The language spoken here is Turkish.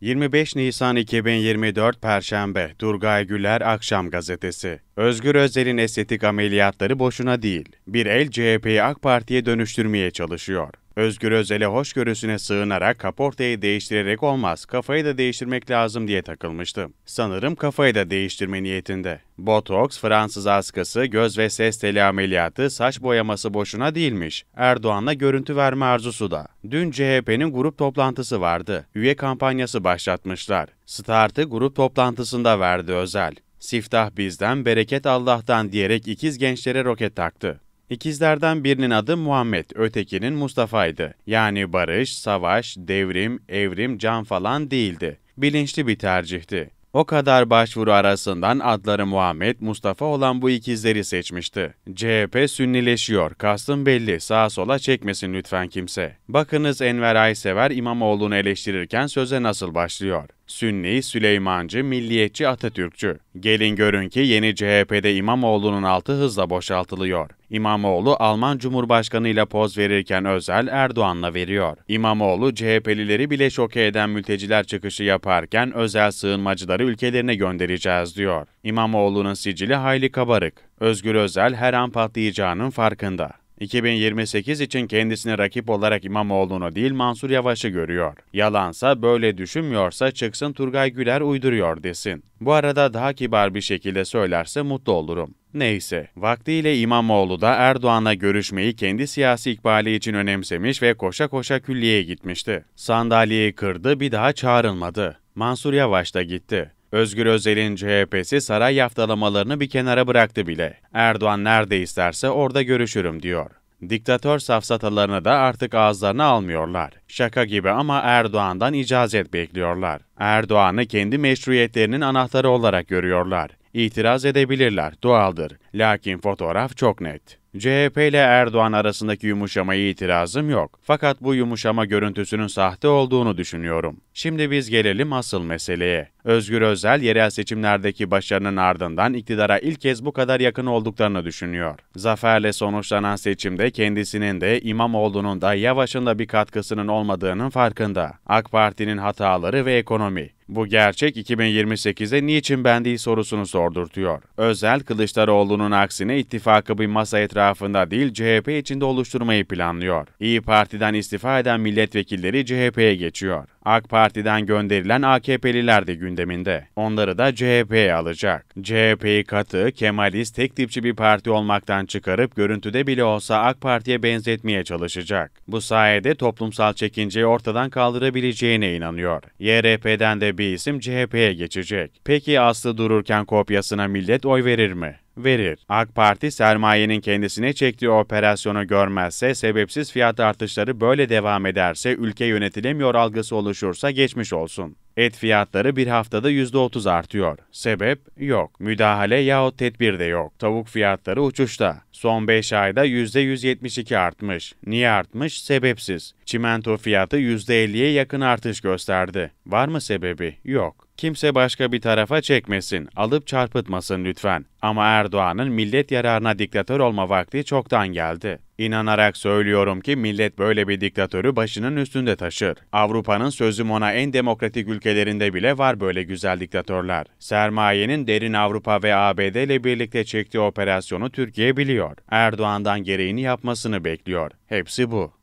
25 Nisan 2024 Perşembe Durgay Güler Akşam Gazetesi Özgür Özel'in estetik ameliyatları boşuna değil. Bir el CHP'yi AK Parti'ye dönüştürmeye çalışıyor. Özgür Özel'e hoşgörüsüne sığınarak kaportayı değiştirerek olmaz, kafayı da değiştirmek lazım diye takılmıştı. Sanırım kafayı da değiştirme niyetinde. Botoks, Fransız askısı, göz ve ses teli ameliyatı, saç boyaması boşuna değilmiş. Erdoğan'la görüntü verme arzusu da. Dün CHP'nin grup toplantısı vardı. Üye kampanyası başlatmışlar. Start'ı grup toplantısında verdi Özel. Siftah bizden, bereket Allah'tan diyerek ikiz gençlere roket taktı. İkizlerden birinin adı Muhammed, ötekinin Mustafa'ydı. Yani barış, savaş, devrim, evrim, can falan değildi. Bilinçli bir tercihti. O kadar başvuru arasından adları Muhammed, Mustafa olan bu ikizleri seçmişti. CHP sünnileşiyor, kastım belli, sağa sola çekmesin lütfen kimse. Bakınız Enver Aysever İmamoğlu'nu eleştirirken söze nasıl başlıyor. Sünni, Süleymancı, milliyetçi, Atatürkçü. Gelin görün ki yeni CHP'de İmamoğlu'nun altı hızla boşaltılıyor. İmamoğlu Alman Cumhurbaşkanı ile poz verirken Özel Erdoğan'la veriyor. İmamoğlu CHP'lileri bile şoke eden mülteciler çıkışı yaparken özel sığınmacıları ülkelerine göndereceğiz diyor. İmamoğlu'nun sicili hayli kabarık. Özgür Özel her an patlayacağının farkında. 2028 için kendisini rakip olarak İmamoğlu'nu değil Mansur Yavaş'ı görüyor. Yalansa böyle düşünmüyorsa çıksın Turgay Güler uyduruyor desin. Bu arada daha kibar bir şekilde söylerse mutlu olurum. Neyse, vaktiyle İmamoğlu da Erdoğan'la görüşmeyi kendi siyasi ikbali için önemsemiş ve koşa koşa külliyeye gitmişti. Sandalyeyi kırdı bir daha çağrılmadı. Mansur Yavaş da gitti. Özgür Özel'in CHP'si saray yaftalamalarını bir kenara bıraktı bile. Erdoğan nerede isterse orada görüşürüm diyor. Diktatör safsatalarını da artık ağızlarına almıyorlar. Şaka gibi ama Erdoğan'dan icazet bekliyorlar. Erdoğan'ı kendi meşruiyetlerinin anahtarı olarak görüyorlar. İtiraz edebilirler, doğaldır. Lakin fotoğraf çok net. CHP ile Erdoğan arasındaki yumuşamayı itirazım yok. Fakat bu yumuşama görüntüsünün sahte olduğunu düşünüyorum. Şimdi biz gelelim asıl meseleye. Özgür Özel yerel seçimlerdeki başarının ardından iktidara ilk kez bu kadar yakın olduklarını düşünüyor. Zaferle sonuçlanan seçimde kendisinin de İmamoğlu'nun da Yavaş'ın da bir katkısının olmadığının farkında. AK Parti'nin hataları ve ekonomi. Bu gerçek 2028'de niçin ben değil sorusunu sordurtuyor. Özel Kılıçdaroğlu'nun aksine ittifakı bir masa etrafında etrafında değil CHP içinde oluşturmayı planlıyor. İyi Parti'den istifa eden milletvekilleri CHP'ye geçiyor. AK Parti'den gönderilen AKP'liler de gündeminde. Onları da CHP'ye alacak. CHP'yi katı, Kemalist, tek tipçi bir parti olmaktan çıkarıp görüntüde bile olsa AK Parti'ye benzetmeye çalışacak. Bu sayede toplumsal çekinceyi ortadan kaldırabileceğine inanıyor. YRP'den de bir isim CHP'ye geçecek. Peki aslı dururken kopyasına millet oy verir mi? verir. AK Parti sermayenin kendisine çektiği operasyonu görmezse, sebepsiz fiyat artışları böyle devam ederse, ülke yönetilemiyor algısı oluşursa geçmiş olsun. Et fiyatları bir haftada %30 artıyor. Sebep yok. Müdahale yahut tedbir de yok. Tavuk fiyatları uçuşta. Son 5 ayda %172 artmış. Niye artmış? Sebepsiz. Çimento fiyatı %50'ye yakın artış gösterdi. Var mı sebebi? Yok. Kimse başka bir tarafa çekmesin, alıp çarpıtmasın lütfen. Ama Erdoğan'ın millet yararına diktatör olma vakti çoktan geldi. İnanarak söylüyorum ki millet böyle bir diktatörü başının üstünde taşır. Avrupa'nın sözüm ona en demokratik ülkelerinde bile var böyle güzel diktatörler. Sermayenin derin Avrupa ve ABD ile birlikte çektiği operasyonu Türkiye biliyor. Erdoğan'dan gereğini yapmasını bekliyor. Hepsi bu.